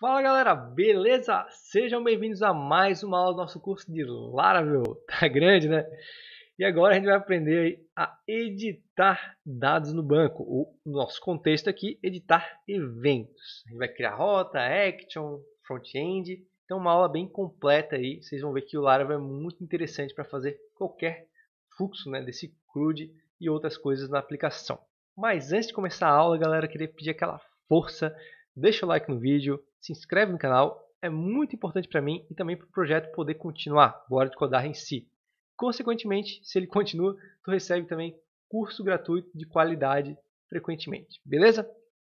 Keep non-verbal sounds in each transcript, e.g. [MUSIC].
Fala galera, beleza? Sejam bem-vindos a mais uma aula do nosso curso de Laravel. [LAUGHS] Tá grande, né? E agora a gente vai aprender a editar dados no banco. O nosso contexto aqui, editar eventos. A gente vai criar rota, action, front-end. Então uma aula bem completa aí. Vocês vão ver que o Laravel é muito interessante para fazer qualquer fluxo né, desse CRUD e outras coisas na aplicação. Mas antes de começar a aula, galera, eu queria pedir aquela força. Deixa o like no vídeo, se inscreve no canal, é muito importante para mim e também para o projeto poder continuar, Bora de Codar em si. Consequentemente, se ele [LAUGHS] continua, tu recebe também curso gratuito de qualidade frequentemente, beleza?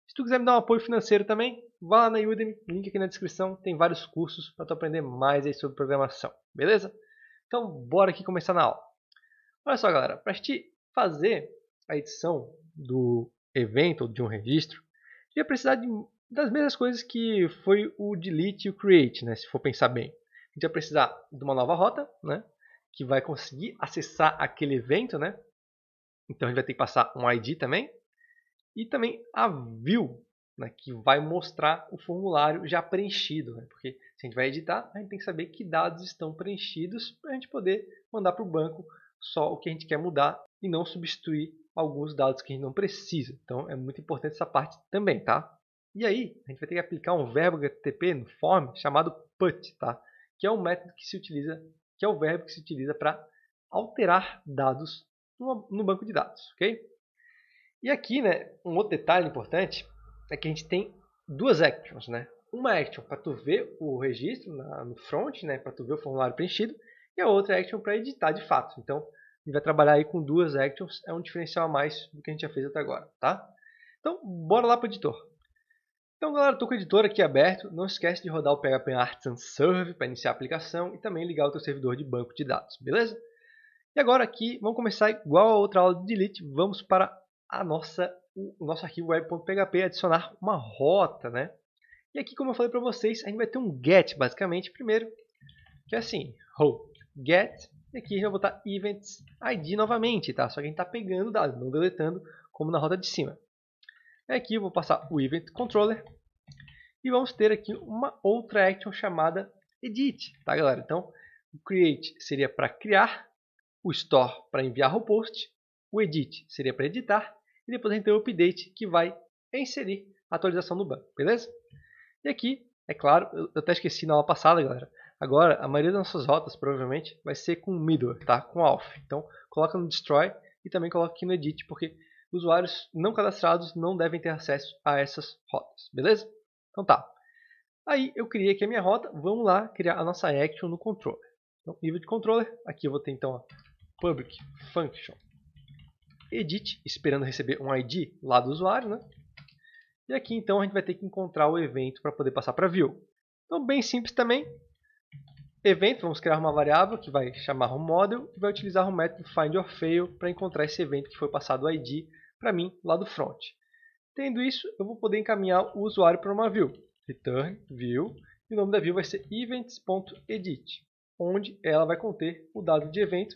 Se tu quiser me dar um apoio financeiro também, vá lá na Udemy, link aqui na descrição, tem vários cursos para tu aprender mais aí sobre programação, beleza? Então, bora aqui começar na aula. Olha só, galera, para te fazer a edição do evento ou de um registro, tu ia precisar de das mesmas coisas que foi o delete e o create, né, se for pensar bem. A gente vai precisar de uma nova rota, né, que vai conseguir acessar aquele evento, né? Então a gente vai ter que passar um ID também. E também a view, né, que vai mostrar o formulário já preenchido, né? porque se a gente vai editar, a gente tem que saber que dados estão preenchidos para a gente poder mandar para o banco só o que a gente quer mudar e não substituir alguns dados que a gente não precisa. Então é muito importante essa parte também, tá? E aí, a gente vai ter que aplicar um verbo HTTP no form chamado put, tá? Que é o método que se utiliza, que é o verbo que se utiliza para alterar dados no, banco de dados, ok? E aqui, né, um outro detalhe importante é que a gente tem duas actions, né? Uma action para tu ver o registro na, no front, né, para tu ver o formulário preenchido, e a outra action para editar de fato. Então, gente vai trabalhar aí com duas actions, é um diferencial a mais do que a gente já fez até agora, tá? Então, bora lá para o editor. Então galera, estou com o editor aqui aberto, não esquece de rodar o PHP Arts and Serve para iniciar a aplicação e também ligar o teu servidor de banco de dados, beleza? E agora aqui, vamos começar igual a outra aula de delete, vamos para a nossa, o nosso arquivo web.php adicionar uma rota, né? E aqui, como eu falei para vocês, a gente vai ter um get, basicamente, primeiro, que é assim, ho, get, e aqui gente vou botar events id novamente, tá? Só que a gente está pegando dados, não deletando, como na rota de cima. Aqui é eu vou passar o Event Controller e vamos ter aqui uma outra action chamada Edit, tá galera? Então, o Create seria para criar, o Store para enviar o post, o Edit seria para editar e depois a gente tem o Update que vai inserir a atualização do banco, beleza? E aqui, é claro, eu até esqueci na aula passada, galera. Agora, a maioria das nossas rotas, provavelmente, vai ser com middleware, tá? Com alf. Então, coloca no destroy e também coloca aqui no edit, porque usuários não cadastrados não devem ter acesso a essas rotas, beleza? Então tá. Aí eu criei aqui a minha rota, vamos lá criar a nossa action no controller. Então, nível de controller, aqui eu vou ter então a public function edit, esperando receber um ID lá do usuário, né? E aqui então a gente vai ter que encontrar o evento para poder passar para view. Então bem simples também, evento, vamos criar uma variável que vai chamar o model e vai utilizar o método findOrFail para encontrar esse evento que foi passado o ID para mim lá do front. Tendo isso, eu vou poder encaminhar o usuário para uma view. Return view e o nome da view vai ser events.edit, onde ela vai conter o dado de evento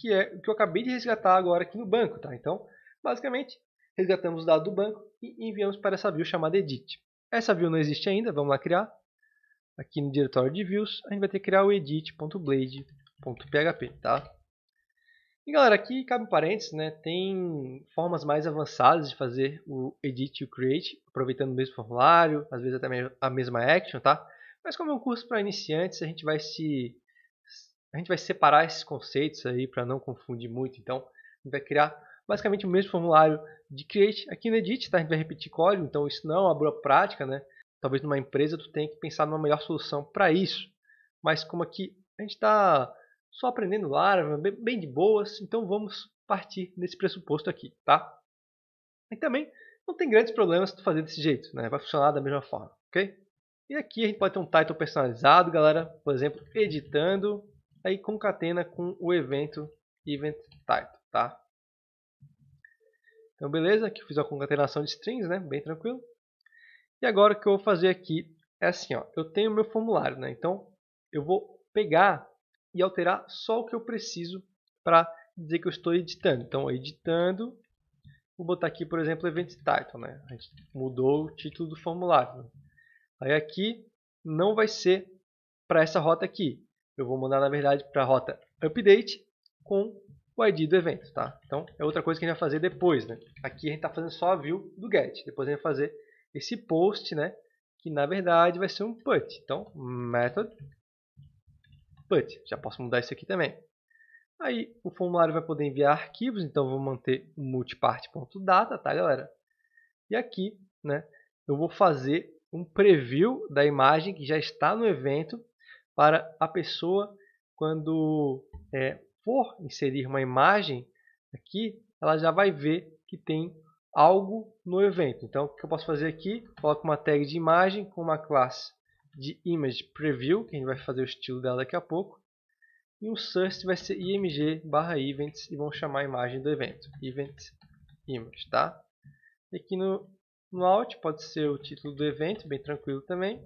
que é o que eu acabei de resgatar agora aqui no banco, tá? Então, basicamente, resgatamos o dado do banco e enviamos para essa view chamada edit. Essa view não existe ainda, vamos lá criar aqui no diretório de views, a gente vai ter que criar o edit.blade.php, tá? E galera, aqui cabe um parênteses, né? Tem formas mais avançadas de fazer o edit e o create, aproveitando o mesmo formulário, às vezes até a mesma action, tá? Mas como é um curso para iniciantes, a gente vai se a gente vai separar esses conceitos aí para não confundir muito, então a gente vai criar basicamente o mesmo formulário de create aqui no edit, tá? A gente vai repetir código, então isso não é uma boa prática, né? talvez numa empresa tu tenha que pensar numa melhor solução para isso. Mas como aqui a gente está só aprendendo Laravel, bem de boas, então vamos partir nesse pressuposto aqui, tá? E também não tem grandes problemas tu fazer desse jeito, né? Vai funcionar da mesma forma, ok? E aqui a gente pode ter um title personalizado, galera, por exemplo, editando, aí concatena com o evento event title, tá? Então beleza, aqui eu fiz a concatenação de strings, né? Bem tranquilo. E agora o que eu vou fazer aqui é assim, ó, eu tenho meu formulário, né? Então eu vou pegar e alterar só o que eu preciso para dizer que eu estou editando. Então editando, vou botar aqui, por exemplo, event title, né? A gente mudou o título do formulário. Aí aqui não vai ser para essa rota aqui. Eu vou mandar, na verdade, para a rota update com o ID do evento, tá? Então, é outra coisa que a gente vai fazer depois, né? Aqui a gente está fazendo só a view do get. Depois a gente vai fazer esse post, né? Que na verdade vai ser um put. Então, method put. Já posso mudar isso aqui também. Aí o formulário vai poder enviar arquivos, então vou manter multipart.data, tá galera? E aqui, né, eu vou fazer um preview da imagem que já está no evento para a pessoa quando é, for inserir uma imagem aqui, ela já vai ver que tem algo no evento. Então, o que eu posso fazer aqui? Coloco uma tag de imagem com uma classe de image preview, que a gente vai fazer o estilo dela daqui a pouco. E um source vai ser img barra events e vão chamar a imagem do evento. Event image, tá? E aqui no, no out pode ser o título do evento, bem tranquilo também.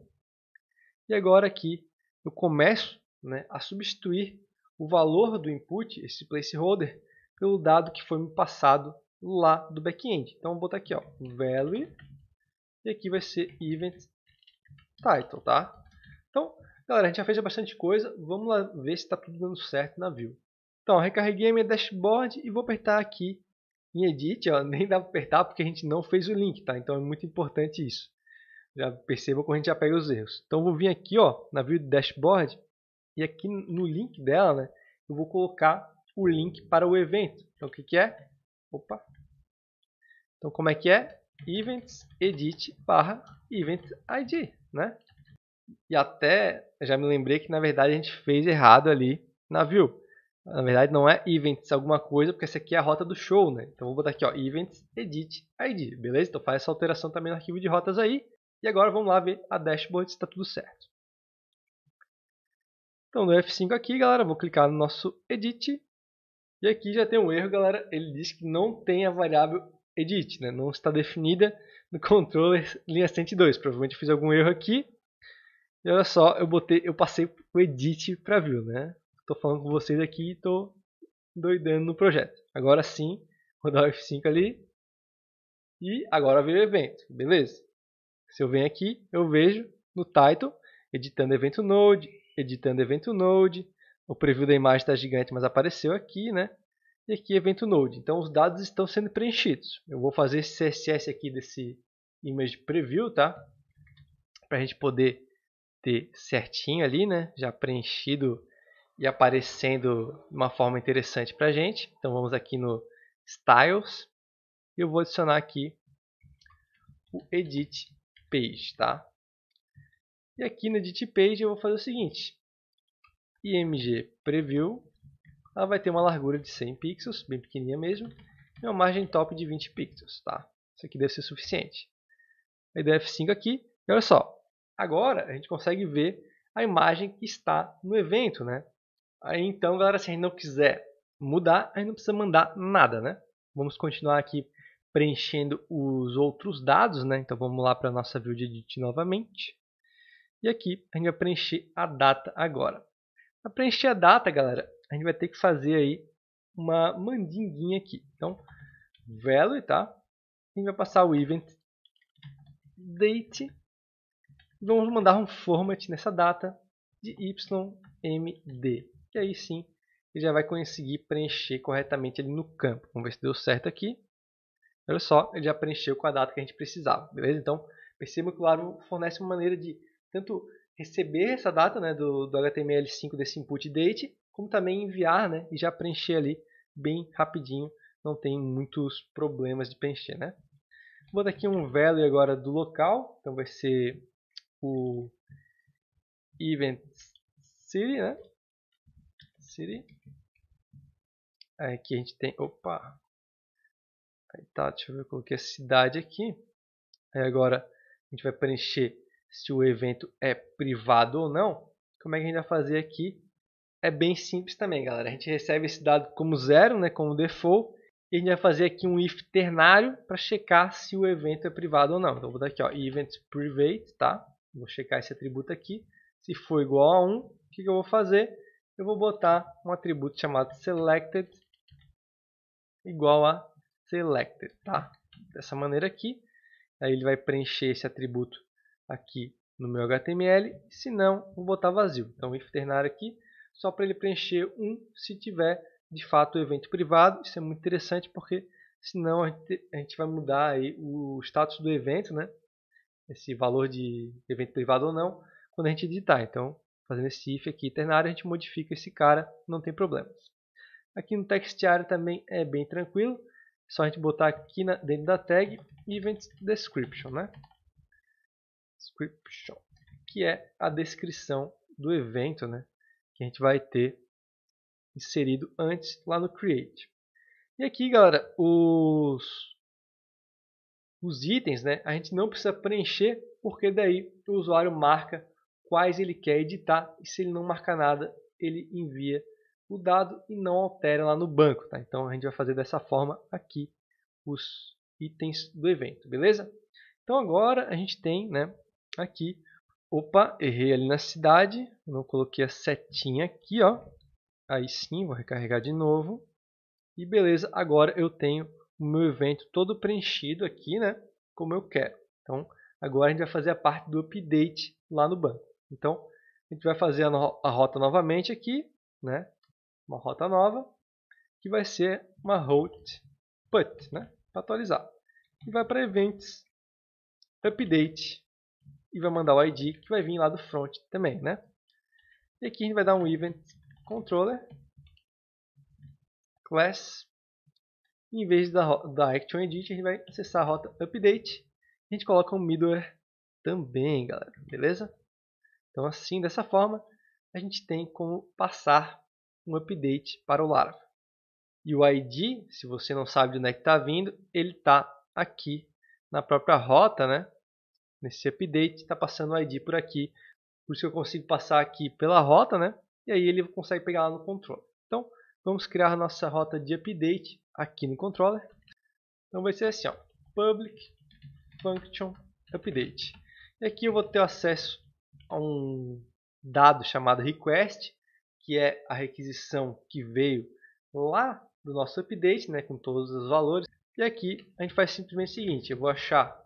E agora aqui eu começo né, a substituir o valor do input, esse placeholder, pelo dado que foi me passado lá do back-end. Então, vou botar aqui, ó, value, e aqui vai ser event title, tá? Então, galera, a gente já fez bastante coisa, vamos lá ver se está tudo dando certo na view. Então, recarreguei a minha dashboard e vou apertar aqui em edit, ó, [LAUGHS] nem dá para apertar porque a gente não fez o link, tá? Então, é muito importante isso. Já perceba quando a gente já pega os erros. Então, vou vir aqui, ó, na view dashboard, e aqui no link dela, né, eu vou colocar o link para o evento. Então, o que, que é? Opa. Então como é que é? Events edit barra event ID, né? E até já me lembrei que na verdade a gente fez errado ali na view. Na verdade não é events alguma coisa, porque essa aqui é a rota do show, né? Então vou botar aqui, ó, events edit ID, beleza? Então faz essa alteração também no arquivo de rotas aí. E agora vamos lá ver a dashboard se está tudo certo. Então no F5 aqui, galera, vou clicar no nosso edit e aqui já tem um erro, galera. Ele diz que não tem a variável edit, né? não está definida no controller linha 102. Provavelmente eu fiz algum erro aqui. E olha só, eu botei, eu passei o edit para view, né? Estou falando com vocês aqui e estou doidando no projeto. Agora sim, vou dar o F5 ali. E agora veio o evento, beleza? Se eu venho aqui, eu vejo no title, editando evento node, editando evento node, o preview da imagem está gigante, mas apareceu aqui, né? E aqui evento node. Então os dados estão sendo preenchidos. Eu vou fazer esse CSS aqui desse image preview, tá? Para a gente poder ter certinho ali, né? Já preenchido e aparecendo de uma forma interessante para a gente. Então vamos aqui no styles e eu vou adicionar aqui o edit page, tá? E aqui no edit page eu vou fazer o seguinte, IMG Preview, ela vai ter uma largura de 100 pixels, bem pequenininha mesmo, e uma margem top de 20 pixels, tá? Isso aqui deve ser suficiente. Aí df F5 aqui, e olha só, agora a gente consegue ver a imagem que está no evento, né? Aí então, galera, se a gente não quiser mudar, a gente não precisa mandar nada, né? Vamos continuar aqui preenchendo os outros dados, né? Então vamos lá para a nossa view de edit novamente. E aqui a gente vai preencher a data agora. Para preencher a data, galera, a gente vai ter que fazer aí uma mandinguinha aqui. Então, value, tá? A gente vai passar o event date e vamos mandar um format nessa data de ymd. E aí sim, ele já vai conseguir preencher corretamente ali no campo. Vamos ver se deu certo aqui. Olha só, ele já preencheu com a data que a gente precisava, beleza? Então, perceba que o Laravel fornece uma maneira de tanto receber essa data né, do, do HTML5 desse input date, como também enviar né, e já preencher ali bem rapidinho, não tem muitos problemas de preencher. Né? Vou dar aqui um value agora do local, então vai ser o event city, né? City. Aqui a gente tem, opa, aí tá, deixa eu ver, eu coloquei a cidade aqui. Aí agora a gente vai preencher se o evento é privado ou não. Como é que a gente vai fazer aqui? É bem simples também, galera. A gente recebe esse dado como zero, né, como default, e a gente vai fazer aqui um if ternário para checar se o evento é privado ou não. Então vou dar aqui, ó, event private, tá? Vou checar esse atributo aqui. Se for igual a 1, o que, que eu vou fazer? Eu vou botar um atributo chamado selected igual a selected, tá? Dessa maneira aqui. Aí ele vai preencher esse atributo aqui no meu HTML, se não, vou botar vazio. Então, if ternário aqui, só para ele preencher um se tiver de fato o evento privado. Isso é muito interessante porque senão a gente, a gente vai mudar aí o status do evento, né? Esse valor de evento privado ou não, quando a gente editar. Então, fazendo esse if aqui ternário, a gente modifica esse cara, não tem problemas. Aqui no textiário também é bem tranquilo, é só a gente botar aqui na, dentro da tag Event Description, né? description, que é a descrição do evento, né, que a gente vai ter inserido antes lá no create. E aqui, galera, os os itens, né, a gente não precisa preencher, porque daí o usuário marca quais ele quer editar e se ele não marcar nada, ele envia o dado e não altera lá no banco, tá? Então a gente vai fazer dessa forma aqui os itens do evento, beleza? Então agora a gente tem, né, aqui. Opa, errei ali na cidade, não coloquei a setinha aqui, ó. Aí sim, vou recarregar de novo. E beleza, agora eu tenho o meu evento todo preenchido aqui, né? Como eu quero. Então, agora a gente vai fazer a parte do update lá no banco. Então, a gente vai fazer a, no a rota novamente aqui, né? Uma rota nova, que vai ser uma route put, né? Para atualizar. E vai para events, update, e vai mandar o ID que vai vir lá do front também, né? E aqui a gente vai dar um event controller class em vez da, da action edit, a gente vai acessar a rota update. A gente coloca um middleware também, galera, beleza? Então assim, dessa forma, a gente tem como passar um update para o Laravel. E o ID, se você não sabe de onde é que está vindo, ele está aqui na própria rota, né? nesse update, está passando o ID por aqui. Por isso que eu consigo passar aqui pela rota, né? E aí ele consegue pegar lá no controller. Então, vamos criar nossa rota de update aqui no controller. Então vai ser assim, ó, public function update. E aqui eu vou ter acesso a um dado chamado request, que é a requisição que veio lá do nosso update, né, com todos os valores. E aqui a gente faz simplesmente o seguinte, eu vou achar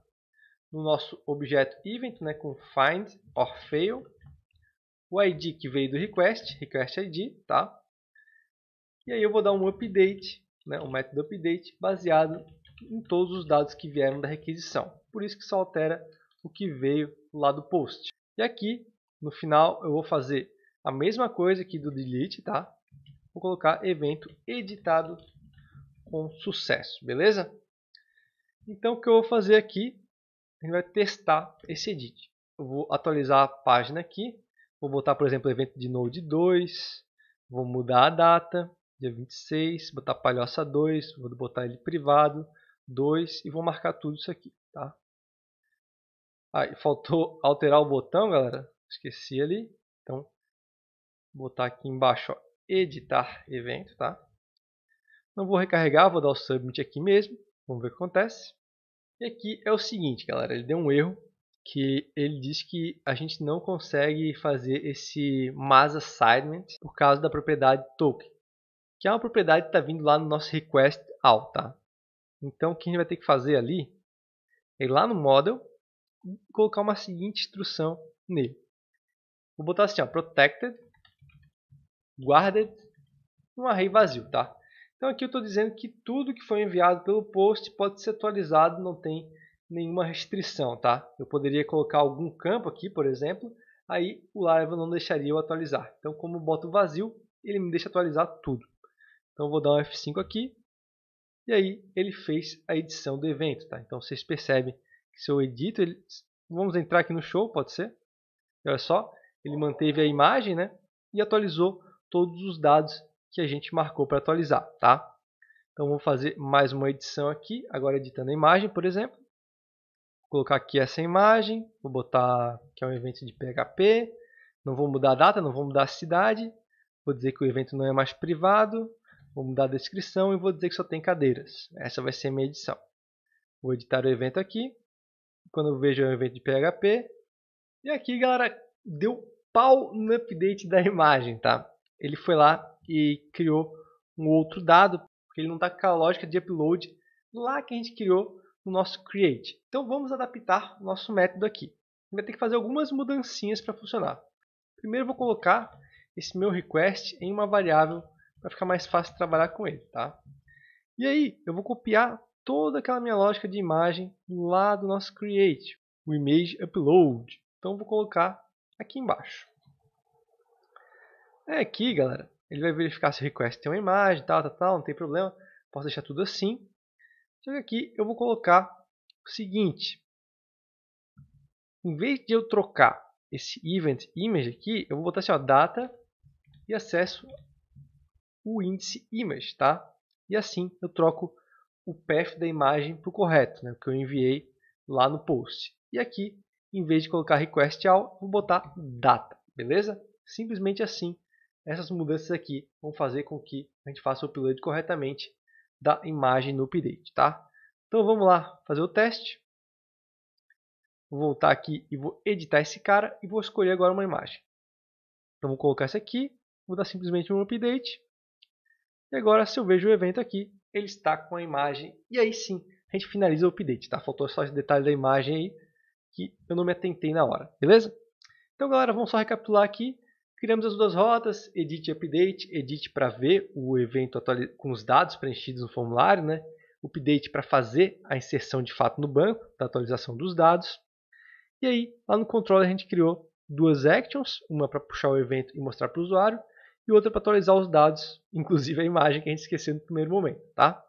no nosso objeto event, né, com find or fail, o ID que veio do request, request ID, tá? E aí eu vou dar um update, né, um método update baseado em todos os dados que vieram da requisição. Por isso que só altera o que veio lá do post. E aqui, no final, eu vou fazer a mesma coisa aqui do delete, tá? Vou colocar evento editado com sucesso, beleza? Então, o que eu vou fazer aqui gente vai testar esse edit. Eu vou atualizar a página aqui, vou botar, por exemplo, evento de Node 2, vou mudar a data, dia 26, botar palhoça 2, vou botar ele privado, 2 e vou marcar tudo isso aqui, tá? Aí ah, faltou alterar o botão, galera, esqueci ali, então botar aqui embaixo, ó, editar evento, tá? Não vou recarregar, vou dar o submit aqui mesmo, vamos ver o que acontece. E aqui é o seguinte, galera, ele deu um erro que ele diz que a gente não consegue fazer esse mass assignment por causa da propriedade token, que é uma propriedade que está vindo lá no nosso request all, tá? Então, o que a gente vai ter que fazer ali é ir lá no model e colocar uma seguinte instrução nele. Vou botar assim, ó, protected, guarded, um array vazio, tá? Então aqui eu estou dizendo que tudo que foi enviado pelo post pode ser atualizado, não tem nenhuma restrição, tá? Eu poderia colocar algum campo aqui, por exemplo, aí o Laravel não deixaria eu atualizar. Então como eu boto vazio, ele me deixa atualizar tudo. Então vou dar um F5 aqui, e aí ele fez a edição do evento, tá? Então vocês percebem que se eu edito, ele... vamos entrar aqui no show, pode ser? olha só, ele manteve a imagem, né? E atualizou todos os dados que a gente marcou para atualizar, tá? Então vou fazer mais uma edição aqui, agora editando a imagem, por exemplo. Vou colocar aqui essa imagem, vou botar que é um evento de PHP, não vou mudar a data, não vou mudar a cidade, vou dizer que o evento não é mais privado, vou mudar a descrição e vou dizer que só tem cadeiras. Essa vai ser a minha edição. Vou editar o evento aqui, quando eu vejo o evento de PHP, e aqui galera, deu pau no update da [LAUGHS] imagem, tá? Ele foi lá e criou um outro dado, porque ele não está com aquela lógica de upload lá que a gente criou no nosso create. Então vamos adaptar o nosso método aqui. Vai ter que fazer algumas mudanças para funcionar. Primeiro vou colocar esse meu request em uma variável para ficar mais fácil trabalhar com ele, tá? E aí eu vou copiar toda aquela minha lógica de imagem lá do nosso create, o image upload. Então vou colocar aqui embaixo. É aqui, galera. Ele vai verificar se o request tem uma imagem, tal, tal, tal, não tem problema. Posso deixar tudo assim. Só que aqui eu vou colocar o seguinte. Em vez de eu trocar esse event image aqui, eu vou botar assim, ó, data e acesso o índice image, tá? E assim eu troco o path da imagem para o correto, né, que eu enviei lá no post. E aqui, em vez de colocar request all, vou botar data, beleza? Simplesmente assim essas mudanças aqui vão fazer com que a gente faça o upload corretamente da imagem no update, tá? Então vamos lá fazer o teste. Vou voltar aqui e vou editar esse cara e vou escolher agora uma imagem. Então vou colocar essa aqui, vou dar simplesmente um update. E agora se eu vejo o evento aqui, ele está com a imagem. E aí sim, a gente finaliza o update, tá? Faltou só esse detalhe da imagem aí, que eu não me atentei na hora, beleza? Então galera, vamos só recapitular aqui. Criamos as duas rotas, edit update, edit para ver o evento com os dados preenchidos no formulário, né? update para fazer a inserção de fato no banco, da atualização dos dados. E aí, lá no controller a gente criou duas actions, uma para puxar o evento e mostrar para o usuário, e outra para atualizar os dados, [LAUGHS] inclusive a imagem que a gente esqueceu no primeiro momento, tá?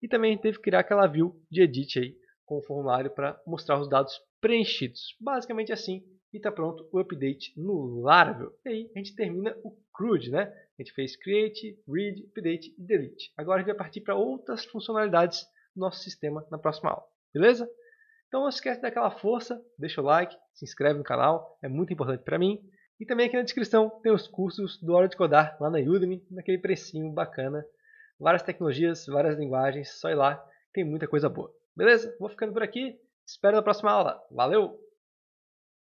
E também a gente teve que criar aquela view de edit aí, com o formulário para mostrar os dados preenchidos. Basicamente assim e está pronto o update no Laravel. E aí a gente termina o CRUD, né? A gente fez create, read, update e delete. Agora a gente vai partir para outras funcionalidades do nosso sistema na próxima aula, beleza? Então não esquece daquela força, deixa o like, se inscreve no canal, é muito importante para mim. E também aqui na descrição tem os cursos do Hora de Codar lá na Udemy, naquele precinho bacana. Várias tecnologias, várias linguagens, só ir lá, tem muita coisa boa. Beleza? Vou ficando por aqui, espero na próxima aula. Valeu!